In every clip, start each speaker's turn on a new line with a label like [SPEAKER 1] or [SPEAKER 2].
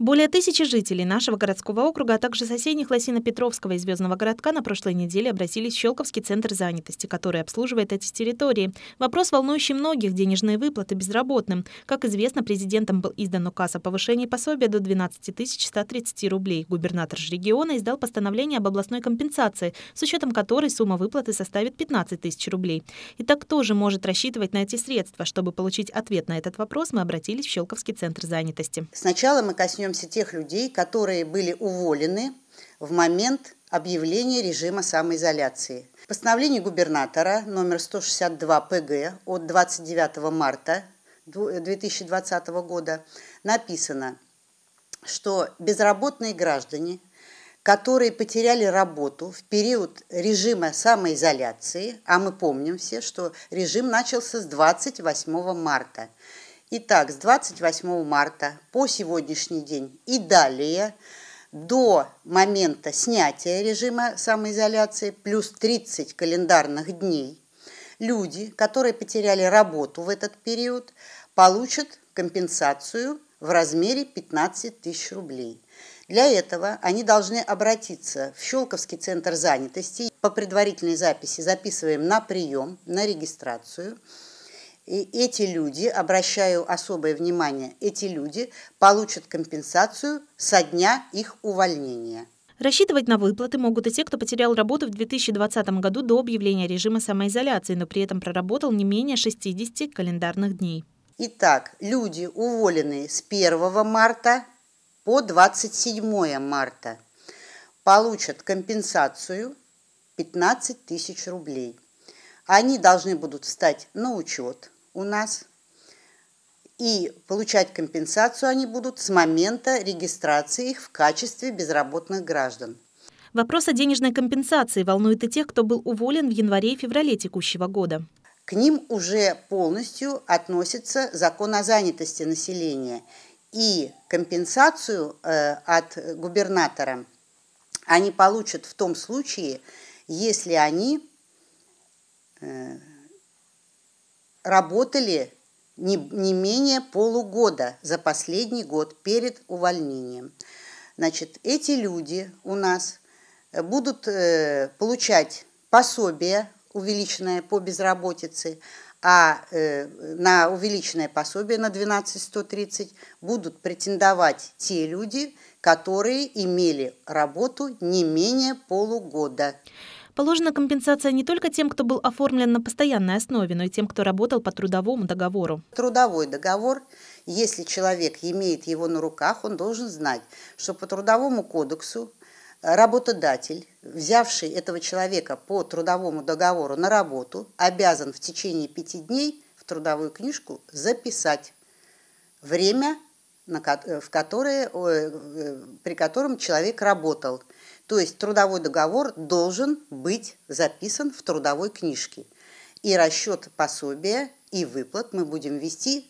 [SPEAKER 1] Более тысячи жителей нашего городского округа, а также соседних Лосино-Петровского и Звездного городка на прошлой неделе обратились в Щелковский центр занятости, который обслуживает эти территории. Вопрос, волнующий многих, денежные выплаты безработным. Как известно, президентом был издан указ о повышении пособия до 12 130 рублей. Губернатор же региона издал постановление об областной компенсации, с учетом которой сумма выплаты составит 15 тысяч рублей. Итак, кто же может рассчитывать на эти средства? Чтобы получить ответ на этот вопрос, мы обратились в Щелковский центр занятости. Сначала мы
[SPEAKER 2] коснемся коснемся тех людей, которые были уволены в момент объявления режима самоизоляции. Постановление губернатора номер 162 ПГ от 29 марта 2020 э, года написано, что безработные граждане, которые потеряли работу в период режима самоизоляции, а мы помним все, что режим начался с 28 марта, Итак, с 28 марта по сегодняшний день и далее до момента снятия режима самоизоляции плюс 30 календарных дней люди, которые потеряли работу в этот период, получат компенсацию в размере 15 тысяч рублей. Для этого они должны обратиться в Щелковский центр занятости. По предварительной записи записываем на прием, на регистрацию – и эти люди, обращаю особое внимание, эти люди получат компенсацию со дня их увольнения.
[SPEAKER 1] Рассчитывать на выплаты могут и те, кто потерял работу в 2020 году до объявления режима самоизоляции, но при этом проработал не менее 60 календарных дней.
[SPEAKER 2] Итак, люди, уволенные с 1 марта по 27 марта, получат компенсацию 15 тысяч рублей. Они должны будут встать на учет у нас. И получать компенсацию они будут с момента регистрации их в качестве безработных граждан.
[SPEAKER 1] Вопрос о денежной компенсации волнует и тех, кто был уволен в январе и феврале текущего года. К ним уже
[SPEAKER 2] полностью относится закон о занятости населения. И компенсацию э, от губернатора они получат в том случае, если они э, работали не, не менее полугода за последний год перед увольнением. Значит, эти люди у нас э, будут э, получать пособие, увеличенное по безработице, а э, на увеличенное пособие на 12130 будут претендовать те люди, которые имели работу не менее полугода.
[SPEAKER 1] Положена компенсация не только тем, кто был оформлен на постоянной основе, но и тем, кто работал по трудовому договору.
[SPEAKER 2] Трудовой договор, если человек имеет его на руках, он должен знать, что по трудовому кодексу работодатель, взявший этого человека по трудовому договору на работу, обязан в течение пяти дней в трудовую книжку записать время, в которое, э, э, при котором человек работал – то есть трудовой договор должен быть записан в трудовой книжке. И расчет пособия и выплат мы будем вести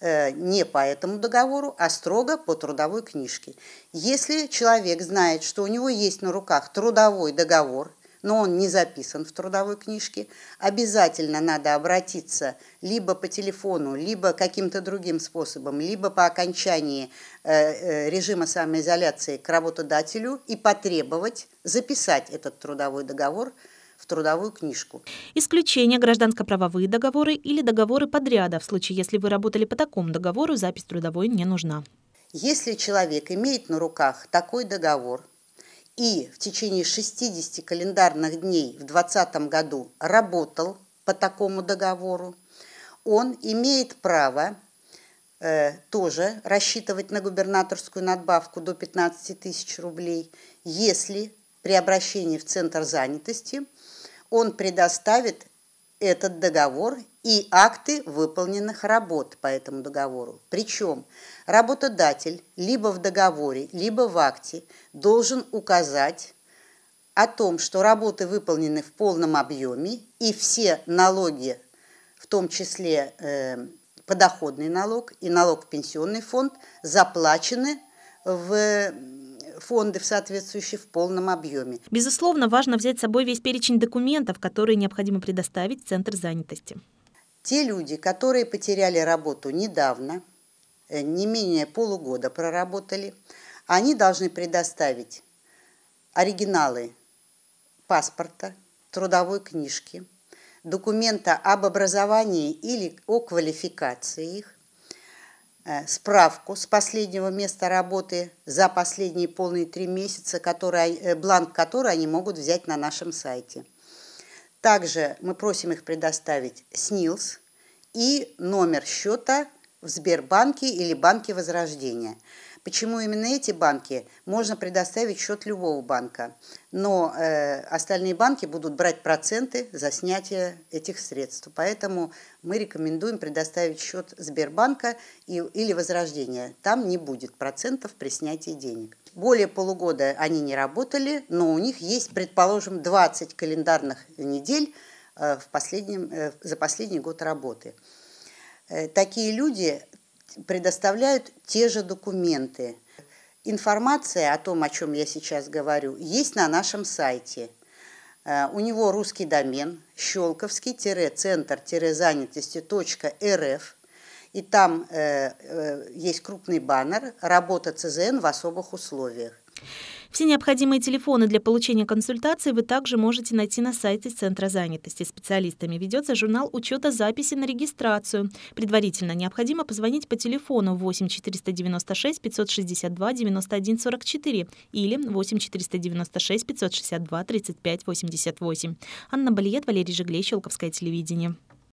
[SPEAKER 2] э, не по этому договору, а строго по трудовой книжке. Если человек знает, что у него есть на руках трудовой договор, но он не записан в трудовой книжке, обязательно надо обратиться либо по телефону, либо каким-то другим способом, либо по окончании э, э, режима самоизоляции к работодателю и потребовать записать этот трудовой договор в трудовую книжку.
[SPEAKER 1] Исключение гражданско-правовые договоры или договоры подряда, в случае, если вы работали по такому договору, запись трудовой не нужна.
[SPEAKER 2] Если человек имеет на руках такой договор, и в течение 60 календарных дней в 2020 году работал по такому договору, он имеет право э, тоже рассчитывать на губернаторскую надбавку до 15 тысяч рублей, если при обращении в Центр занятости он предоставит этот договор и акты выполненных работ по этому договору. Причем работодатель либо в договоре, либо в акте должен указать о том, что работы выполнены в полном объеме и все налоги, в том числе э, подоходный налог и налог в пенсионный фонд, заплачены в фонды в соответствующие в полном объеме.
[SPEAKER 1] Безусловно, важно взять с собой весь перечень документов, которые необходимо предоставить в Центр занятости.
[SPEAKER 2] Те люди, которые потеряли работу недавно, э, не менее полугода проработали, они должны предоставить оригиналы паспорта, трудовой книжки, документа об образовании или о квалификации их, Э, справку с последнего места работы за последние полные три месяца, который, э, бланк которой они могут взять на нашем сайте. Также мы просим их предоставить СНИЛС и номер счета в Сбербанке или Банке Возрождения – Почему именно эти банки? Можно предоставить счет любого банка, но э, остальные банки будут брать проценты за снятие этих средств. Поэтому мы рекомендуем предоставить счет Сбербанка и, или Возрождения. Там не будет процентов при снятии денег. Более полугода они не работали, но у них есть, предположим, 20 календарных недель э, в последнем, э, за последний год работы. Э, такие люди предоставляют те же документы. Информация о том, о чем я сейчас говорю, есть на нашем сайте. Э, у него русский домен щелковский-центр-занятости.рф и там э, э, есть крупный баннер «Работа ЦЗН в особых условиях».
[SPEAKER 1] Все необходимые телефоны для получения консультации вы также можете найти на сайте Центра занятости. Специалистами ведется журнал учета записи на регистрацию. Предварительно необходимо позвонить по телефону 8 496 562 91 44 или 8 496 562 35 88. Анна Балиет, Валерий Жиглей, Щелковское телевидение.